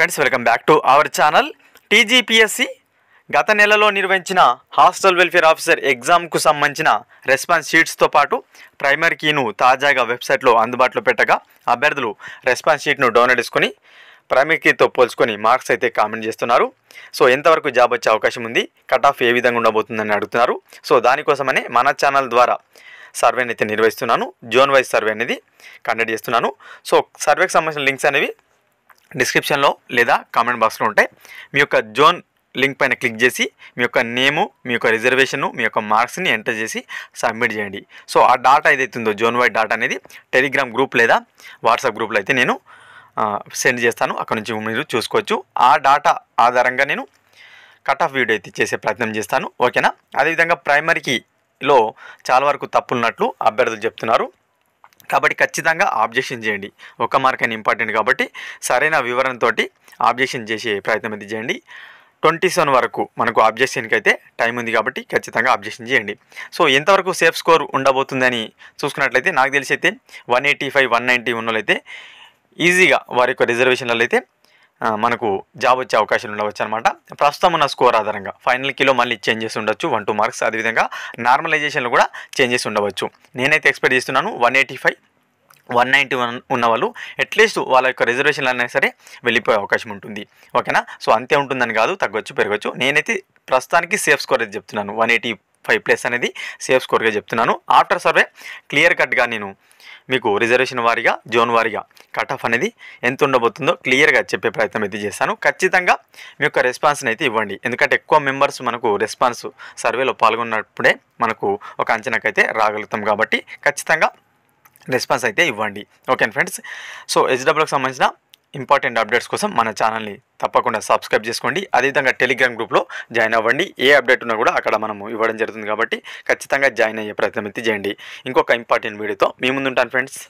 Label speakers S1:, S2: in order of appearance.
S1: friends welcome back to our channel TGPSC గత నెలలో నిర్వహించిన హాస్టల్ వెల్ఫేర్ ఆఫీసర్ ఎగ్జామ్కు సంబంధించిన రెస్పాన్స్ షీట్స్తో పాటు ప్రైమరీ కీను తాజాగా వెబ్సైట్లో అందుబాటులో పెట్టగా అభ్యర్థులు రెస్పాన్స్ షీట్ను డౌన్లోడ్ చేసుకొని ప్రైమరీ కీతో పోల్చుకొని మార్క్స్ అయితే కామెంట్ చేస్తున్నారు సో ఎంతవరకు జాబ్ వచ్చే అవకాశం ఉంది కట్ ఆఫ్ ఏ విధంగా ఉండబోతుందని అడుగుతున్నారు సో దానికోసమనే మన ఛానల్ ద్వారా సర్వేని అయితే నిర్వహిస్తున్నాను జోన్ వైజ్ సర్వే అనేది కండక్ట్ చేస్తున్నాను సో సర్వేకి సంబంధించిన లింక్స్ అనేవి డిస్క్రిప్షన్లో లేదా కామెంట్ బాక్స్లో ఉంటాయి మీ యొక్క జోన్ లింక్ పైన క్లిక్ చేసి మీ యొక్క నేము మీ యొక్క రిజర్వేషను మీ యొక్క మార్క్స్ని ఎంటర్ చేసి సబ్మిట్ చేయండి సో ఆ డాటా ఉందో జోన్ వైడ్ డాటా అనేది టెలిగ్రామ్ గ్రూప్ లేదా వాట్సాప్ గ్రూప్లో అయితే నేను సెండ్ చేస్తాను అక్కడ నుంచి మీరు చూసుకోవచ్చు ఆ డాటా ఆధారంగా నేను కట్ ఆఫ్ వీడియో అయితే చేసే ప్రయత్నం చేస్తాను ఓకేనా అదేవిధంగా ప్రైమరీకిలో చాలా వరకు తప్పులున్నట్లు అభ్యర్థులు చెప్తున్నారు కాబట్టి ఖచ్చితంగా ఆబ్జెక్షన్ చేయండి ఒక్క మార్క్ అని ఇంపార్టెంట్ కాబట్టి సరైన వివరణతోటి ఆబ్జెక్షన్ చేసే ప్రయత్నం అయితే చేయండి ట్వంటీ సెవెన్ వరకు మనకు ఆబ్జెక్షన్కి అయితే టైం ఉంది కాబట్టి ఖచ్చితంగా ఆబ్జెక్షన్ చేయండి సో ఎంతవరకు సేఫ్ స్కోర్ ఉండబోతుందని చూసుకున్నట్లయితే నాకు తెలిసి అయితే one eighty five one ninety ఉన్నోళ్ళైతే ఈజీగా వారి యొక్క రిజర్వేషన్లలో అయితే మనకు జాబ్ వచ్చే అవకాశాలు ఉండవచ్చు అనమాట ప్రస్తుతం ఉన్న స్కోర్ ఆధారంగా ఫైనల్ కిలో మళ్ళీ చేంజెస్ ఉండొచ్చు వన్ టూ మార్క్స్ అదేవిధంగా నార్మలైజేషన్లు కూడా చేంజెస్ ఉండవచ్చు నేనైతే ఎక్స్పెక్ట్ చేస్తున్నాను one eighty five one ninety one ఉన్న వాళ్ళు అట్లీస్ట్ వాళ్ళ యొక్క రిజర్వేషన్లు అయినా సరే వెళ్ళిపోయే అవకాశం ఉంటుంది ఓకేనా సో అంతే ఉంటుందని కాదు తగ్గొచ్చు పెరగచ్చు నేనైతే ప్రస్తుతానికి సేఫ్ స్కోర్ అయితే చెప్తున్నాను వన్ ఎయిటీ ఫైవ్ ప్లస్ అనేది సేఫ్ స్కోర్గా చెప్తున్నాను ఆఫ్టర్ సర్వే క్లియర్ కట్గా నేను మీకు రిజర్వేషన్ వారిగా జోన్ వారిగా కట్ ఆఫ్ అనేది ఎంత ఉండబోతుందో క్లియర్గా చెప్పే ప్రయత్నం అయితే చేస్తాను ఖచ్చితంగా మీ యొక్క రెస్పాన్స్ని అయితే ఇవ్వండి ఎందుకంటే ఎక్కువ మెంబర్స్ మనకు రెస్పాన్స్ సర్వేలో పాల్గొన్నప్పుడే మనకు ఒక అంచనాకైతే రాగలుగుతాం కాబట్టి ఖచ్చితంగా రెస్పాన్స్ అయితే ఇవ్వండి ఓకే ఫ్రెండ్స్ సో హెచ్డబ్ల్యూకి సంబంధించిన ఇంపార్టెంట్ అప్డేట్స్ కోసం మన ఛానల్ని తప్పకుండా సబ్స్క్రైబ్ చేసుకోండి అదేవిధంగా టెలిగ్రామ్ గ్రూప్లో జాయిన్ అవ్వండి ఏ అప్డేట్ ఉన్నా కూడా అక్కడ మనము ఇవ్వడం జరుగుతుంది కాబట్టి ఖచ్చితంగా జాయిన్ అయ్యే ప్రయత్నం అయితే చేయండి ఇంకొక ఇంపార్టెంట్ వీడియోతో మీ ముందుంటాను ఫ్రెండ్స్